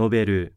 述べる